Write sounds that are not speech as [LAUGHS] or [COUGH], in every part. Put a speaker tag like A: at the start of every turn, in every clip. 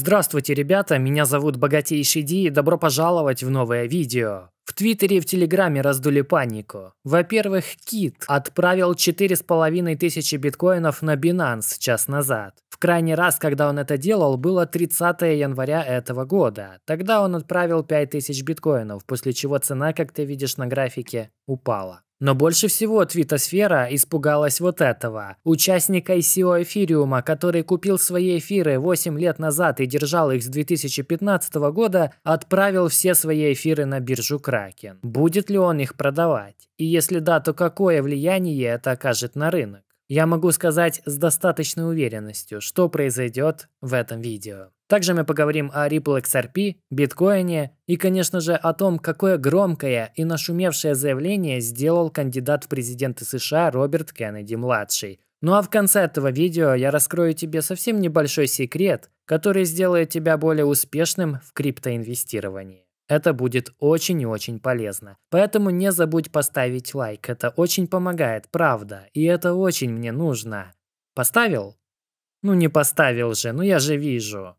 A: Здравствуйте, ребята, меня зовут Богатейший Ди и добро пожаловать в новое видео. В Твиттере и в Телеграме раздули панику. Во-первых, Кит отправил 4,5 тысячи биткоинов на Binance час назад. В крайний раз, когда он это делал, было 30 января этого года. Тогда он отправил 5 тысяч биткоинов, после чего цена, как ты видишь на графике, упала. Но больше всего твитосфера испугалась вот этого. Участника ICO эфириума, который купил свои эфиры 8 лет назад и держал их с 2015 года, отправил все свои эфиры на биржу Кракен. Будет ли он их продавать? И если да, то какое влияние это окажет на рынок? Я могу сказать с достаточной уверенностью, что произойдет в этом видео. Также мы поговорим о Ripple XRP, биткоине и, конечно же, о том, какое громкое и нашумевшее заявление сделал кандидат в президенты США Роберт Кеннеди-младший. Ну а в конце этого видео я раскрою тебе совсем небольшой секрет, который сделает тебя более успешным в криптоинвестировании. Это будет очень и очень полезно. Поэтому не забудь поставить лайк, это очень помогает, правда, и это очень мне нужно. Поставил? Ну не поставил же, ну я же вижу.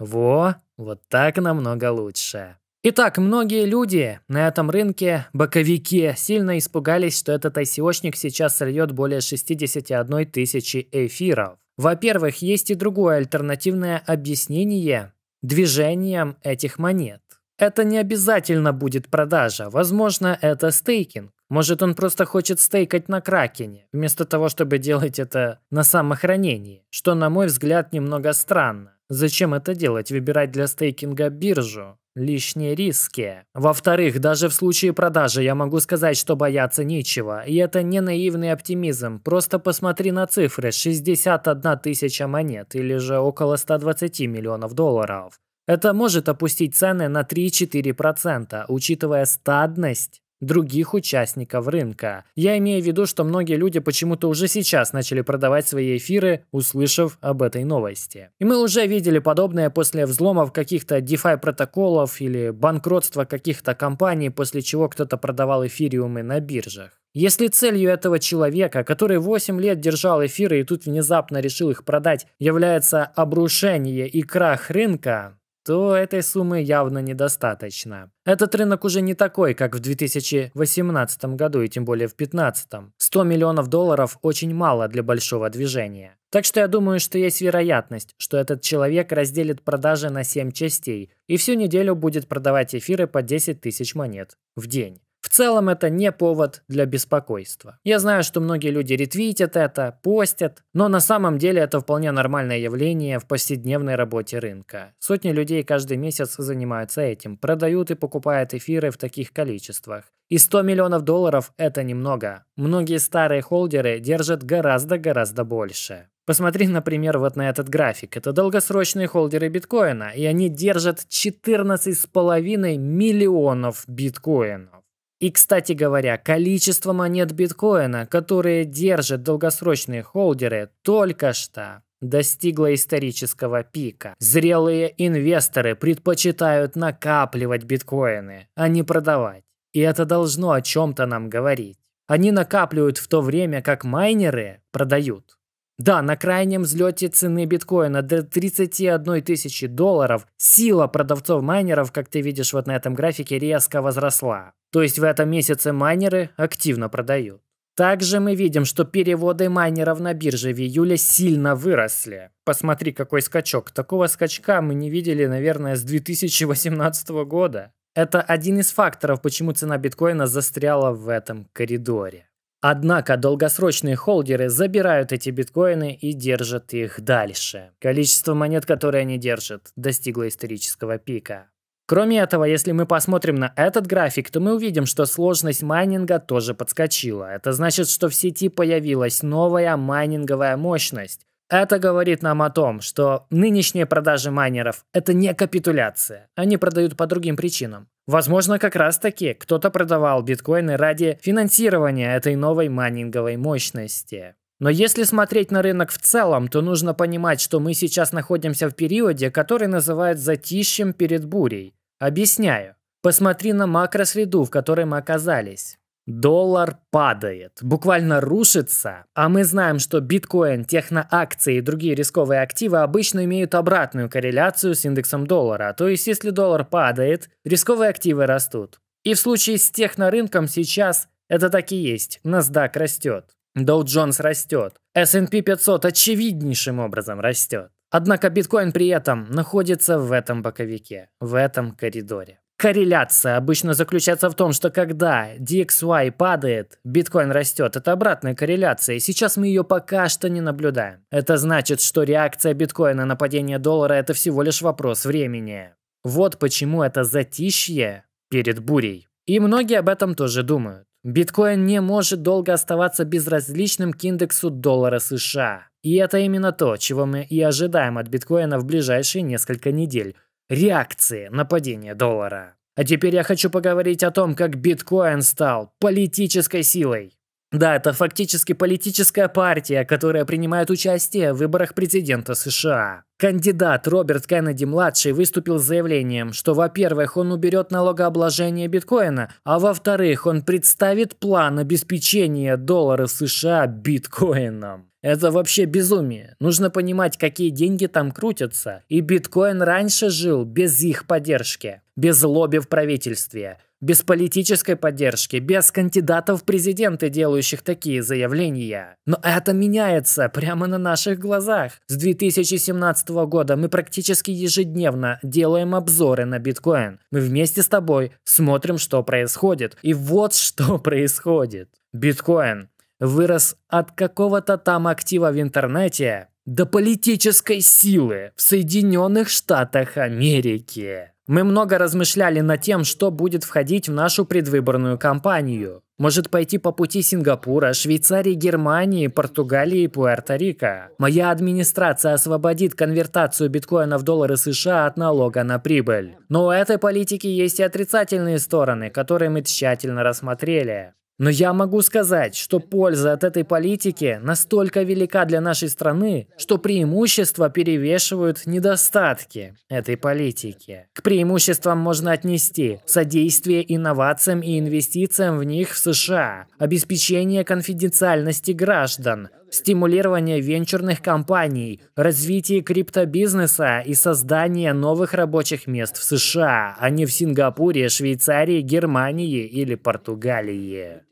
A: Во, вот так намного лучше. Итак, многие люди на этом рынке, боковики, сильно испугались, что этот ICO-шник сейчас сольет более 61 тысячи эфиров. Во-первых, есть и другое альтернативное объяснение движением этих монет. Это не обязательно будет продажа, возможно, это стейкинг. Может, он просто хочет стейкать на Кракене, вместо того, чтобы делать это на самохранении, что, на мой взгляд, немного странно. Зачем это делать? Выбирать для стейкинга биржу? Лишние риски. Во-вторых, даже в случае продажи я могу сказать, что бояться нечего. И это не наивный оптимизм. Просто посмотри на цифры. 61 тысяча монет или же около 120 миллионов долларов. Это может опустить цены на 3-4%, учитывая стадность других участников рынка. Я имею в виду, что многие люди почему-то уже сейчас начали продавать свои эфиры, услышав об этой новости. И мы уже видели подобное после взломов каких-то DeFi протоколов или банкротства каких-то компаний, после чего кто-то продавал эфириумы на биржах. Если целью этого человека, который 8 лет держал эфиры и тут внезапно решил их продать, является обрушение и крах рынка, то этой суммы явно недостаточно. Этот рынок уже не такой, как в 2018 году и тем более в 2015. 100 миллионов долларов очень мало для большого движения. Так что я думаю, что есть вероятность, что этот человек разделит продажи на 7 частей и всю неделю будет продавать эфиры по 10 тысяч монет в день целом это не повод для беспокойства. Я знаю, что многие люди ретвитят это, постят, но на самом деле это вполне нормальное явление в повседневной работе рынка. Сотни людей каждый месяц занимаются этим, продают и покупают эфиры в таких количествах. И 100 миллионов долларов – это немного. Многие старые холдеры держат гораздо-гораздо больше. Посмотри, например, вот на этот график. Это долгосрочные холдеры биткоина, и они держат 14,5 миллионов биткоинов. И, кстати говоря, количество монет биткоина, которые держат долгосрочные холдеры, только что достигло исторического пика. Зрелые инвесторы предпочитают накапливать биткоины, а не продавать. И это должно о чем-то нам говорить. Они накапливают в то время, как майнеры продают. Да, на крайнем взлете цены биткоина до 31 тысячи долларов сила продавцов-майнеров, как ты видишь вот на этом графике, резко возросла. То есть в этом месяце майнеры активно продают. Также мы видим, что переводы майнеров на бирже в июле сильно выросли. Посмотри, какой скачок. Такого скачка мы не видели, наверное, с 2018 года. Это один из факторов, почему цена биткоина застряла в этом коридоре. Однако долгосрочные холдеры забирают эти биткоины и держат их дальше. Количество монет, которые они держат, достигло исторического пика. Кроме этого, если мы посмотрим на этот график, то мы увидим, что сложность майнинга тоже подскочила. Это значит, что в сети появилась новая майнинговая мощность. Это говорит нам о том, что нынешние продажи майнеров – это не капитуляция. Они продают по другим причинам. Возможно, как раз таки кто-то продавал биткоины ради финансирования этой новой майнинговой мощности. Но если смотреть на рынок в целом, то нужно понимать, что мы сейчас находимся в периоде, который называют затищем перед бурей. Объясняю. Посмотри на макросреду, в которой мы оказались. Доллар падает, буквально рушится. А мы знаем, что биткоин, техноакции и другие рисковые активы обычно имеют обратную корреляцию с индексом доллара. То есть, если доллар падает, рисковые активы растут. И в случае с технорынком сейчас это так и есть. NASDAQ растет. Dow Jones растет. S&P 500 очевиднейшим образом растет. Однако биткоин при этом находится в этом боковике, в этом коридоре. Корреляция обычно заключается в том, что когда DXY падает, биткоин растет. Это обратная корреляция, и сейчас мы ее пока что не наблюдаем. Это значит, что реакция биткоина на падение доллара – это всего лишь вопрос времени. Вот почему это затишье перед бурей. И многие об этом тоже думают. Биткоин не может долго оставаться безразличным к индексу доллара США. И это именно то, чего мы и ожидаем от биткоина в ближайшие несколько недель – реакции на падение доллара. А теперь я хочу поговорить о том, как биткоин стал политической силой. Да, это фактически политическая партия, которая принимает участие в выборах президента США. Кандидат Роберт Кеннеди-младший выступил с заявлением, что, во-первых, он уберет налогообложение биткоина, а во-вторых, он представит план обеспечения доллара США биткоином. Это вообще безумие. Нужно понимать, какие деньги там крутятся. И биткоин раньше жил без их поддержки, без лобби в правительстве, без политической поддержки, без кандидатов в президенты, делающих такие заявления. Но это меняется прямо на наших глазах. С 2017 года мы практически ежедневно делаем обзоры на биткоин. Мы вместе с тобой смотрим, что происходит. И вот что [LAUGHS] происходит. Биткоин вырос от какого-то там актива в интернете до политической силы в Соединенных Штатах Америки. Мы много размышляли над тем, что будет входить в нашу предвыборную кампанию. Может пойти по пути Сингапура, Швейцарии, Германии, Португалии и Пуэрто-Рико. Моя администрация освободит конвертацию биткоина в доллары США от налога на прибыль. Но у этой политики есть и отрицательные стороны, которые мы тщательно рассмотрели. Но я могу сказать, что польза от этой политики настолько велика для нашей страны, что преимущества перевешивают недостатки этой политики. К преимуществам можно отнести содействие инновациям и инвестициям в них в США, обеспечение конфиденциальности граждан, стимулирование венчурных компаний, развитие криптобизнеса и создание новых рабочих мест в США, а не в Сингапуре, Швейцарии, Германии или Португалии.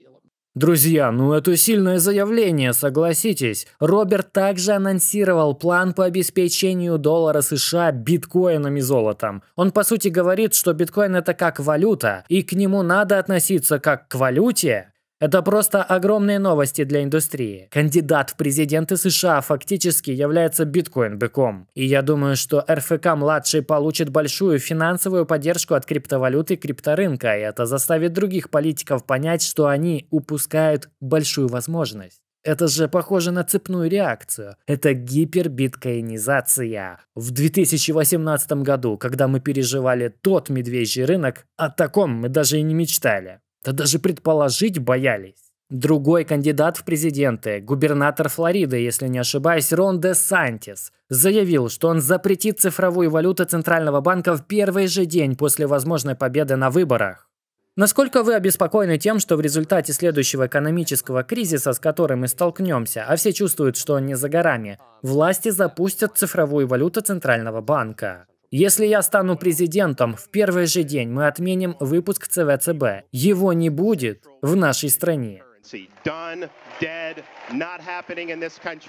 A: Друзья, ну это сильное заявление, согласитесь. Роберт также анонсировал план по обеспечению доллара США биткоином и золотом. Он по сути говорит, что биткоин это как валюта, и к нему надо относиться как к валюте, это просто огромные новости для индустрии. Кандидат в президенты США фактически является биткоин-быком. И я думаю, что РФК-младший получит большую финансовую поддержку от криптовалюты крипторынка, и это заставит других политиков понять, что они упускают большую возможность. Это же похоже на цепную реакцию. Это гипербиткоинизация. В 2018 году, когда мы переживали тот медвежий рынок, о таком мы даже и не мечтали. Да даже предположить боялись. Другой кандидат в президенты, губернатор Флориды, если не ошибаюсь, Рон де Сантис, заявил, что он запретит цифровую валюту Центрального банка в первый же день после возможной победы на выборах. Насколько вы обеспокоены тем, что в результате следующего экономического кризиса, с которым мы столкнемся, а все чувствуют, что он не за горами, власти запустят цифровую валюту Центрального банка? Если я стану президентом, в первый же день мы отменим выпуск ЦВЦБ. Его не будет в нашей стране.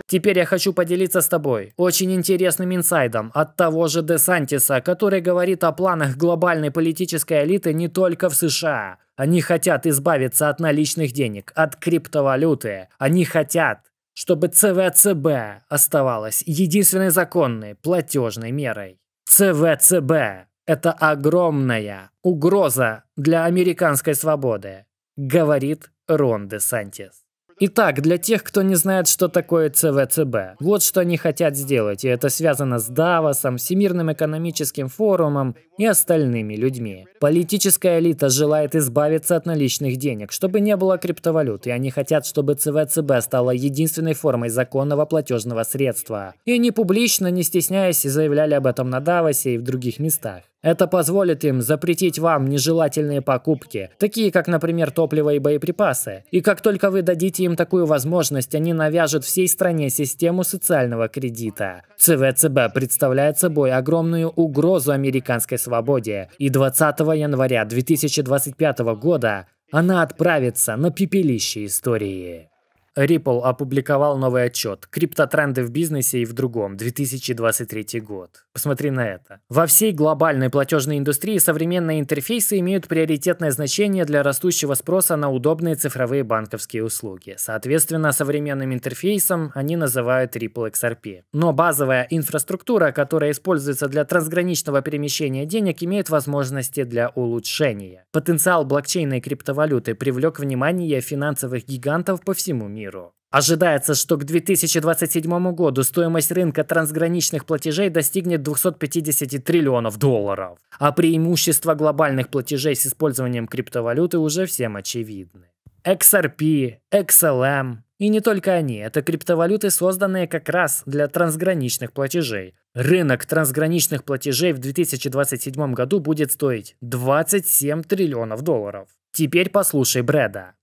A: Теперь я хочу поделиться с тобой очень интересным инсайдом от того же Десантиса, который говорит о планах глобальной политической элиты не только в США. Они хотят избавиться от наличных денег, от криптовалюты. Они хотят, чтобы ЦВЦБ оставалась единственной законной платежной мерой. ЦВЦБ – это огромная угроза для американской свободы, говорит Рон де Сантис. Итак, для тех, кто не знает, что такое ЦВЦБ, вот что они хотят сделать, и это связано с Давосом, Всемирным экономическим форумом и остальными людьми. Политическая элита желает избавиться от наличных денег, чтобы не было криптовалют, и они хотят, чтобы ЦВЦБ стала единственной формой законного платежного средства. И они публично, не стесняясь, заявляли об этом на Давосе и в других местах. Это позволит им запретить вам нежелательные покупки, такие как, например, топливо и боеприпасы. И как только вы дадите им такую возможность, они навяжут всей стране систему социального кредита. ЦВЦБ представляет собой огромную угрозу американской свободе, и 20 января 2025 года она отправится на пепелище истории. Ripple опубликовал новый отчет «Криптотренды в бизнесе и в другом. 2023 год». Посмотри на это. Во всей глобальной платежной индустрии современные интерфейсы имеют приоритетное значение для растущего спроса на удобные цифровые банковские услуги. Соответственно, современным интерфейсом они называют Ripple XRP. Но базовая инфраструктура, которая используется для трансграничного перемещения денег, имеет возможности для улучшения. Потенциал блокчейна и криптовалюты привлек внимание финансовых гигантов по всему миру миру. Ожидается, что к 2027 году стоимость рынка трансграничных платежей достигнет 250 триллионов долларов, а преимущества глобальных платежей с использованием криптовалюты уже всем очевидны. XRP, XLM и не только они, это криптовалюты, созданные как раз для трансграничных платежей. Рынок трансграничных платежей в 2027 году будет стоить 27 триллионов долларов. Теперь послушай Брэда.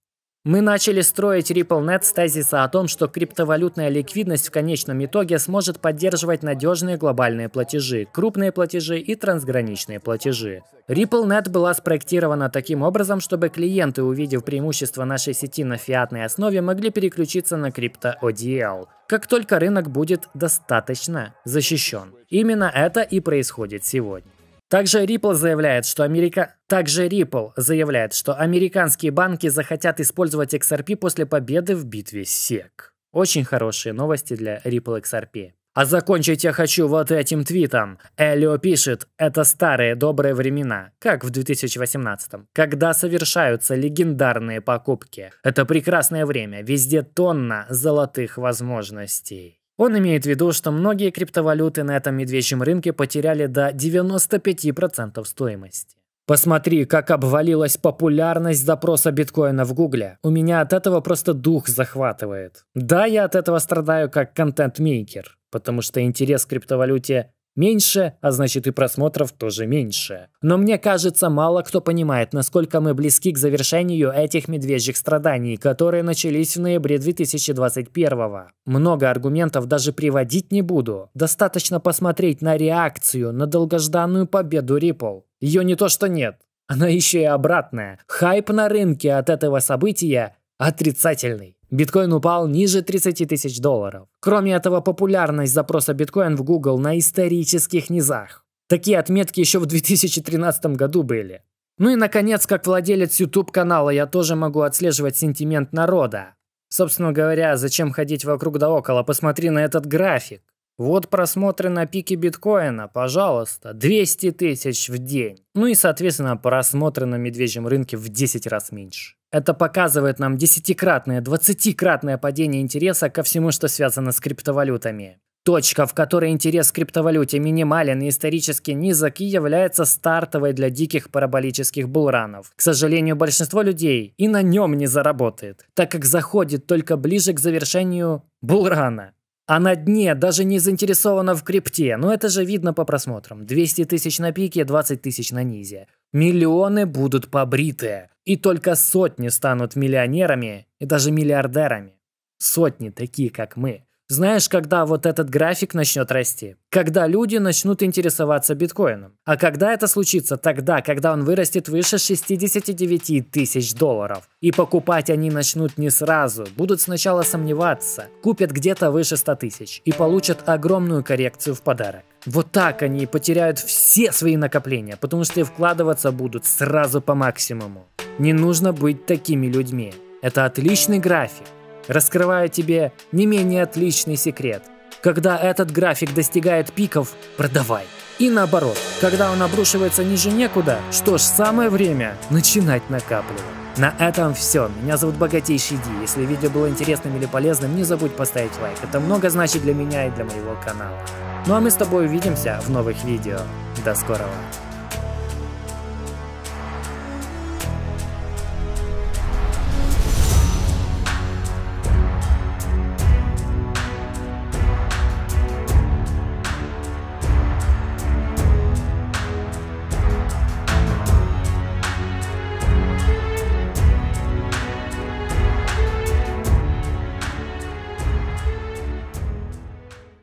A: Мы начали строить RippleNet с тезиса о том, что криптовалютная ликвидность в конечном итоге сможет поддерживать надежные глобальные платежи, крупные платежи и трансграничные платежи. RippleNet была спроектирована таким образом, чтобы клиенты, увидев преимущество нашей сети на фиатной основе, могли переключиться на крипто ODL, как только рынок будет достаточно защищен. Именно это и происходит сегодня. Также Ripple заявляет, что Америка... Также Ripple заявляет, что американские банки захотят использовать XRP после победы в битве с SEC. Очень хорошие новости для Ripple XRP. А закончить я хочу вот этим твитом. Элио пишет, это старые добрые времена, как в 2018, когда совершаются легендарные покупки. Это прекрасное время, везде тонна золотых возможностей. Он имеет в виду, что многие криптовалюты на этом медвежьем рынке потеряли до 95% стоимости. Посмотри, как обвалилась популярность запроса биткоина в Гугле. У меня от этого просто дух захватывает. Да, я от этого страдаю как контент-мейкер, потому что интерес к криптовалюте Меньше, а значит и просмотров тоже меньше. Но мне кажется, мало кто понимает, насколько мы близки к завершению этих медвежьих страданий, которые начались в ноябре 2021-го. Много аргументов даже приводить не буду. Достаточно посмотреть на реакцию на долгожданную победу Ripple. Ее не то что нет, она еще и обратная. Хайп на рынке от этого события отрицательный. Биткоин упал ниже 30 тысяч долларов. Кроме этого, популярность запроса биткоин в Google на исторических низах. Такие отметки еще в 2013 году были. Ну и, наконец, как владелец YouTube-канала, я тоже могу отслеживать сентимент народа. Собственно говоря, зачем ходить вокруг да около, посмотри на этот график. Вот просмотры на пике биткоина, пожалуйста, 200 тысяч в день. Ну и, соответственно, просмотры на медвежьем рынке в 10 раз меньше. Это показывает нам десятикратное, двадцатикратное падение интереса ко всему, что связано с криптовалютами. Точка, в которой интерес к криптовалюте минимален и исторически низок, и является стартовой для диких параболических булранов. К сожалению, большинство людей и на нем не заработает, так как заходит только ближе к завершению булрана. А на дне даже не заинтересована в крипте. но это же видно по просмотрам. 200 тысяч на пике, 20 тысяч на низе. Миллионы будут побриты. И только сотни станут миллионерами и даже миллиардерами. Сотни такие, как мы. Знаешь, когда вот этот график начнет расти? Когда люди начнут интересоваться биткоином. А когда это случится? Тогда, когда он вырастет выше 69 тысяч долларов. И покупать они начнут не сразу, будут сначала сомневаться, купят где-то выше 100 тысяч и получат огромную коррекцию в подарок. Вот так они потеряют все свои накопления, потому что вкладываться будут сразу по максимуму. Не нужно быть такими людьми. Это отличный график. Раскрываю тебе не менее отличный секрет. Когда этот график достигает пиков, продавай. И наоборот, когда он обрушивается ниже некуда, что ж, самое время начинать накапливать. На этом все. Меня зовут Богатейший Ди. Если видео было интересным или полезным, не забудь поставить лайк. Это много значит для меня и для моего канала. Ну а мы с тобой увидимся в новых видео. До скорого.